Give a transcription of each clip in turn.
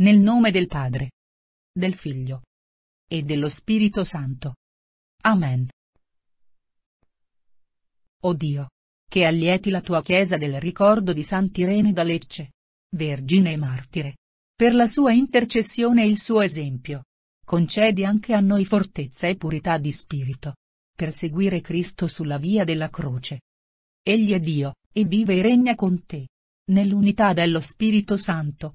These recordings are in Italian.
Nel nome del Padre, del Figlio e dello Spirito Santo. Amen. O Dio, che allieti la tua Chiesa del ricordo di Sant'Irene da Lecce, vergine e martire, per la sua intercessione e il suo esempio, concedi anche a noi fortezza e purità di spirito, per seguire Cristo sulla via della croce. Egli è Dio, e vive e regna con te, nell'unità dello Spirito Santo,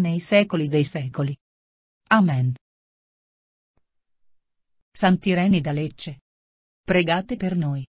nei secoli dei secoli. Amen. Sant'Irene da Lecce. Pregate per noi.